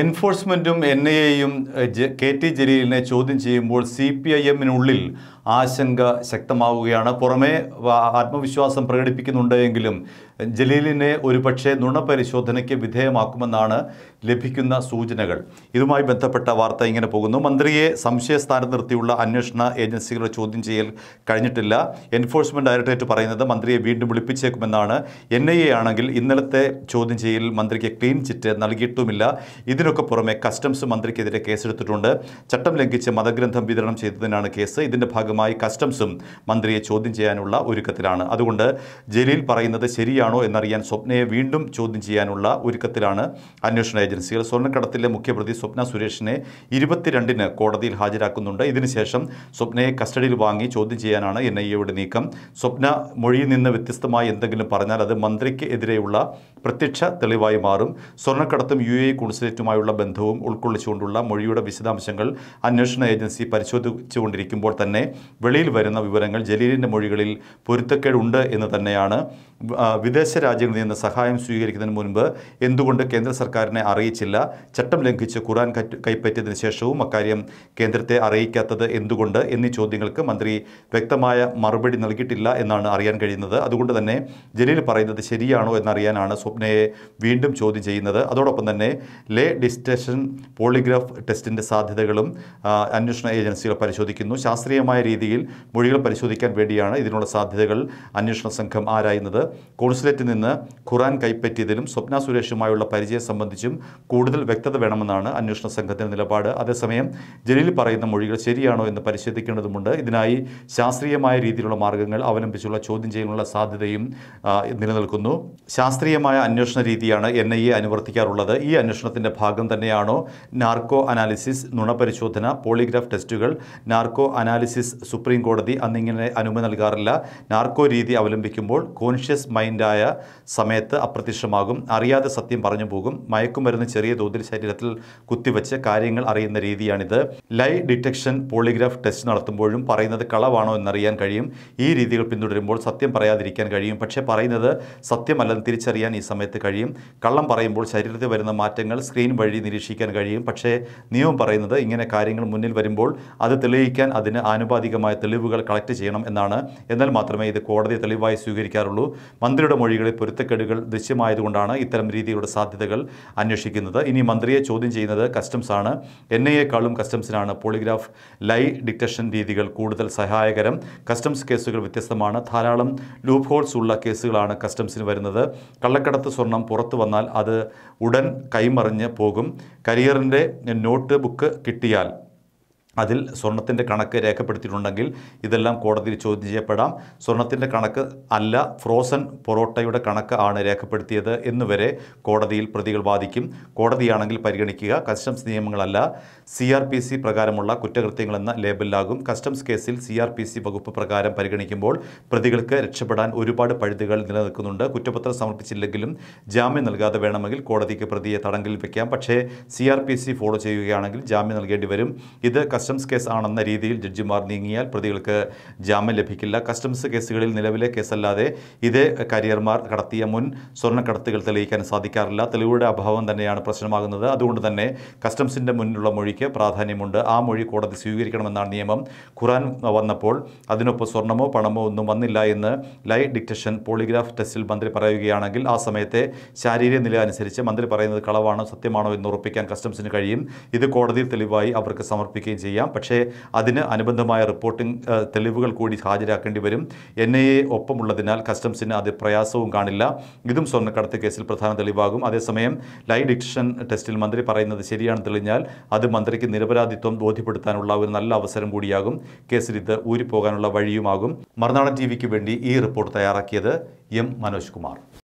എൻഫോഴ്സ്മെൻറ്റും N I എയും K T ജലീലിനെ ചോദ്യം ചെയ്യുമ്പോൾ സി പി ഐ എമ്മിനുള്ളിൽ ആശങ്ക ശക്തമാവുകയാണ് പുറമേ ആത്മവിശ്വാസം പ്രകടിപ്പിക്കുന്നുണ്ടെങ്കിലും ജലീലിനെ ഒരുപക്ഷെ നുണപരിശോധനയ്ക്ക് വിധേയമാക്കുമെന്നാണ് ലഭിക്കുന്ന സൂചനകൾ ഇതുമായി ബന്ധപ്പെട്ട വാർത്ത ഇങ്ങനെ പോകുന്നു മന്ത്രിയെ സംശയസ്ഥാനത്ത് നിർത്തിയുള്ള അന്വേഷണ ഏജൻസികളുടെ ചോദ്യം ചെയ്യൽ കഴിഞ്ഞിട്ടില്ല എൻഫോഴ്സ്മെൻറ്റ് ഡയറക്ടറേറ്റ് പറയുന്നത് മന്ത്രിയെ വീണ്ടും വിളിപ്പിച്ചേക്കുമെന്നാണ് എൻ ഐ എ ആണെങ്കിൽ ഇന്നലത്തെ ചോദ്യം ചെയ്യൽ മന്ത്രിക്ക് ക്ലീൻ ചിറ്റ് നൽകിയിട്ടുമില്ല ഇത് ഇതിനൊക്കെ പുറമെ കസ്റ്റംസ് മന്ത്രിക്കെതിരെ കേസെടുത്തിട്ടുണ്ട് ചട്ടം ലംഘിച്ച് മതഗ്രന്ഥം വിതരണം ചെയ്തതിനാണ് കേസ് ഇതിൻ്റെ ഭാഗമായി കസ്റ്റംസും മന്ത്രിയെ ചോദ്യം ചെയ്യാനുള്ള ഒരുക്കത്തിലാണ് അതുകൊണ്ട് ജലീൽ പറയുന്നത് ശരിയാണോ എന്നറിയാൻ സ്വപ്നയെ വീണ്ടും ചോദ്യം ചെയ്യാനുള്ള ഒരുക്കത്തിലാണ് അന്വേഷണ ഏജൻസികൾ സ്വർണ്ണക്കടത്തിലെ മുഖ്യപ്രതി സ്വപ്ന സുരേഷിനെ ഇരുപത്തിരണ്ടിന് കോടതിയിൽ ഹാജരാക്കുന്നുണ്ട് ഇതിനുശേഷം സ്വപ്നയെ കസ്റ്റഡിയിൽ വാങ്ങി ചോദ്യം ചെയ്യാനാണ് എൻ ഐ എയുടെ നീക്കം സ്വപ്ന മൊഴിയിൽ നിന്ന് വ്യത്യസ്തമായി എന്തെങ്കിലും പറഞ്ഞാൽ അത് മന്ത്രിക്ക് എതിരെയുള്ള പ്രത്യക്ഷ തെളിവായി മാറും സ്വർണ്ണക്കടത്തും യു എ കോൺസുലേറ്റുമായി കേസുമായുള്ള ബന്ധവും ഉൾക്കൊള്ളിച്ചുകൊണ്ടുള്ള മൊഴിയുടെ വിശദാംശങ്ങൾ അന്വേഷണ ഏജൻസി പരിശോധിച്ചുകൊണ്ടിരിക്കുമ്പോൾ തന്നെ വെളിയിൽ വരുന്ന വിവരങ്ങൾ ജലീലിൻ്റെ മൊഴികളിൽ പൊരുത്തക്കേടുണ്ട് എന്ന് തന്നെയാണ് വിദേശ രാജ്യങ്ങളിൽ നിന്ന് സഹായം സ്വീകരിക്കുന്നതിന് മുൻപ് എന്തുകൊണ്ട് കേന്ദ്ര സർക്കാരിനെ അറിയിച്ചില്ല ചട്ടം ലംഘിച്ച് ഖുറാൻ കൈപ്പറ്റിയതിനു ശേഷവും അക്കാര്യം കേന്ദ്രത്തെ അറിയിക്കാത്തത് എന്തുകൊണ്ട് എന്നീ ചോദ്യങ്ങൾക്ക് മന്ത്രി വ്യക്തമായ മറുപടി നൽകിയിട്ടില്ല എന്നാണ് അറിയാൻ കഴിയുന്നത് അതുകൊണ്ട് തന്നെ ജലീൽ പറയുന്നത് ശരിയാണോ എന്നറിയാനാണ് സ്വപ്നയെ വീണ്ടും ചോദ്യം ചെയ്യുന്നത് അതോടൊപ്പം തന്നെ ലേ ഡിസ്റ്റേഷൻ പോളിഗ്രാഫ് ടെസ്റ്റിൻ്റെ സാധ്യതകളും അന്വേഷണ ഏജൻസികൾ പരിശോധിക്കുന്നു ശാസ്ത്രീയമായ രീതിയിൽ മൊഴികൾ പരിശോധിക്കാൻ വേണ്ടിയാണ് ഇതിനുള്ള സാധ്യതകൾ അന്വേഷണ സംഘം ആരായുന്നത് കോൺസുലേറ്റിൽ നിന്ന് ഖുറാൻ കൈപ്പറ്റിയതിലും സ്വപ്ന സുരേഷുമായുള്ള പരിചയം സംബന്ധിച്ചും കൂടുതൽ വ്യക്തത വേണമെന്നാണ് അന്വേഷണ സംഘത്തിൻ്റെ നിലപാട് അതേസമയം ജലീൽ പറയുന്ന മൊഴികൾ ശരിയാണോ എന്ന് പരിശോധിക്കേണ്ടതുമുണ്ട് ഇതിനായി ശാസ്ത്രീയമായ രീതിയിലുള്ള മാർഗങ്ങൾ അവലംബിച്ചുള്ള ചോദ്യം ചെയ്യാനുള്ള സാധ്യതയും നിലനിൽക്കുന്നു ശാസ്ത്രീയമായ അന്വേഷണ രീതിയാണ് എൻ ഐ എ അനുവർത്തിക്കാറുള്ളത് ഈ അന്വേഷണത്തിൻ്റെ ഭാഗം ഭാഗം തന്നെയാണോ നാർക്കോ അനാലിസിസ് നുണപരിശോധന പോളിഗ്രാഫ് ടെസ്റ്റുകൾ നാർക്കോ അനാലിസിസ് സുപ്രീം കോടതി അന്നിങ്ങനെ അനുമതി നൽകാറില്ല നാർക്കോ രീതി അവലംബിക്കുമ്പോൾ കോൺഷ്യസ് മൈൻഡായ സമയത്ത് അപ്രത്യക്ഷമാകും അറിയാതെ സത്യം പറഞ്ഞു പോകും മയക്കുമരുന്ന് ചെറിയ തോതിൽ ശരീരത്തിൽ കുത്തിവെച്ച് കാര്യങ്ങൾ അറിയുന്ന രീതിയാണിത് ലൈ ഡിറ്റക്ഷൻ പോളിഗ്രാഫ് ടെസ്റ്റ് നടത്തുമ്പോഴും പറയുന്നത് കളവാണോ എന്നറിയാൻ കഴിയും ഈ രീതികൾ പിന്തുടരുമ്പോൾ സത്യം പറയാതിരിക്കാൻ കഴിയും പക്ഷേ പറയുന്നത് സത്യമല്ലെന്ന് തിരിച്ചറിയാൻ ഈ സമയത്ത് കഴിയും കള്ളം പറയുമ്പോൾ ശരീരത്തിൽ വരുന്ന മാറ്റങ്ങൾ സ്ക്രീൻ വഴി നിരീക്ഷിക്കാൻ കഴിയും പക്ഷേ നിയമം പറയുന്നത് ഇങ്ങനെ കാര്യങ്ങൾ മുന്നിൽ വരുമ്പോൾ അത് തെളിയിക്കാൻ അതിന് ആനുപാതികമായ തെളിവുകൾ കളക്ട് ചെയ്യണം എന്നാണ് എന്നാൽ മാത്രമേ ഇത് കോടതി തെളിവായി സ്വീകരിക്കാറുള്ളൂ മന്ത്രിയുടെ മൊഴികളിൽ പൊരുത്തക്കേടുകൾ ദൃശ്യമായതുകൊണ്ടാണ് ഇത്തരം രീതിയുടെ സാധ്യതകൾ അന്വേഷിക്കുന്നത് ഇനി മന്ത്രിയെ ചോദ്യം ചെയ്യുന്നത് കസ്റ്റംസാണ് എൻ ഐയെക്കാളും കസ്റ്റംസിനാണ് പോളിഗ്രാഫ് ലൈ ഡിറ്റക്ഷൻ രീതികൾ കൂടുതൽ സഹായകരം കസ്റ്റംസ് കേസുകൾ വ്യത്യസ്തമാണ് ധാരാളം ലൂപ്പ് ഹോൾസ് ഉള്ള കേസുകളാണ് കസ്റ്റംസിന് വരുന്നത് കള്ളക്കടത്ത് സ്വർണം പുറത്തു വന്നാൽ അത് ഉടൻ കൈമറിഞ്ഞ് പോകും പോകും കരിയറിൻ്റെ നോട്ട് ബുക്ക് കിട്ടിയാൽ അതിൽ സ്വർണത്തിൻ്റെ കണക്ക് രേഖപ്പെടുത്തിയിട്ടുണ്ടെങ്കിൽ ഇതെല്ലാം കോടതിയിൽ ചോദ്യം ചെയ്യപ്പെടാം സ്വർണത്തിൻ്റെ കണക്ക് അല്ല ഫ്രോസൺ പൊറോട്ടയുടെ കണക്ക് ആണ് രേഖപ്പെടുത്തിയത് എന്നുവരെ കോടതിയിൽ പ്രതികൾ വാദിക്കും കോടതിയാണെങ്കിൽ പരിഗണിക്കുക കസ്റ്റംസ് നിയമങ്ങളല്ല സി ആർ പി സി പ്രകാരമുള്ള കുറ്റകൃത്യങ്ങളെന്ന ലേബലിലാകും കസ്റ്റംസ് കേസിൽ സി ആർ പി സി വകുപ്പ് പ്രകാരം പരിഗണിക്കുമ്പോൾ പ്രതികൾക്ക് രക്ഷപ്പെടാൻ ഒരുപാട് പഴുതുകൾ നിലനിൽക്കുന്നുണ്ട് കുറ്റപത്രം സമർപ്പിച്ചില്ലെങ്കിലും ജാമ്യം നൽകാതെ വേണമെങ്കിൽ കോടതിക്ക് പ്രതിയെ തടങ്കലിൽ വയ്ക്കാം പക്ഷേ C R P C follow ചെയ്യുകയാണെങ്കിൽ ജാമ്യം നൽകേണ്ടി വരും ഇത് കസ്റ്റംസ് കേസ് ആണെന്ന രീതിയിൽ ജഡ്ജിമാർ നീങ്ങിയാൽ പ്രതികൾക്ക് ജാമ്യം ലഭിക്കില്ല കസ്റ്റംസ് കേസുകളിൽ നിലവിലെ കേസല്ലാതെ ഇതേ കരിയർമാർ കടത്തിയ മുൻ സ്വർണ്ണക്കടത്തുകൾ തെളിയിക്കാൻ സാധിക്കാറില്ല തെളിവുകളുടെ അഭാവം തന്നെയാണ് പ്രശ്നമാകുന്നത് അതുകൊണ്ട് തന്നെ കസ്റ്റംസിൻ്റെ മുന്നിലുള്ള മൊഴിക്ക് പ്രാധാന്യമുണ്ട് ആ മൊഴി കോടതി സ്വീകരിക്കണമെന്നാണ് നിയമം ഖുറാൻ വന്നപ്പോൾ അതിനൊപ്പം സ്വർണമോ പണമോ ഒന്നും വന്നില്ല എന്ന് ലൈ ഡിക്റ്റേഷൻ പോളിഗ്രാഫ് ടെസ്റ്റിൽ മന്ത്രി പറയുകയാണെങ്കിൽ ആ സമയത്തെ ശാരീരിക നില അനുസരിച്ച് മന്ത്രി പറയുന്നത് കളവാണോ സത്യമാണോ എന്ന് ഉറപ്പിക്കാൻ കസ്റ്റംസിന് കഴിയും ഇത് കോടതിയിൽ തെളിവായി അവർക്ക് സമർപ്പിക്കുകയും ചെയ്യും ചെയ്യാം പക്ഷേ അതിന് അനുബന്ധമായ റിപ്പോർട്ടിംഗ് തെളിവുകൾ കൂടി ഹാജരാക്കേണ്ടി വരും എൻ ഐ എ ഒപ്പമുള്ളതിനാൽ കസ്റ്റംസിന് അത് പ്രയാസവും കാണില്ല ഇതും സ്വർണ്ണക്കടത്ത് കേസിൽ പ്രധാന തെളിവാകും അതേസമയം ലൈ ഡിക്ഷൻ ടെസ്റ്റിൽ മന്ത്രി പറയുന്നത് ശരിയാണ് തെളിഞ്ഞാൽ അത് മന്ത്രിക്ക് നിരപരാധിത്വം ബോധ്യപ്പെടുത്താനുള്ള ഒരു നല്ല അവസരം കൂടിയാകും കേസിൽ ഇത് ഊരിപ്പോകാനുള്ള വഴിയുമാകും മറുനാടൻ ടി വിക്ക് വേണ്ടി ഈ റിപ്പോർട്ട് തയ്യാറാക്കിയത് എം മനോജ് കുമാർ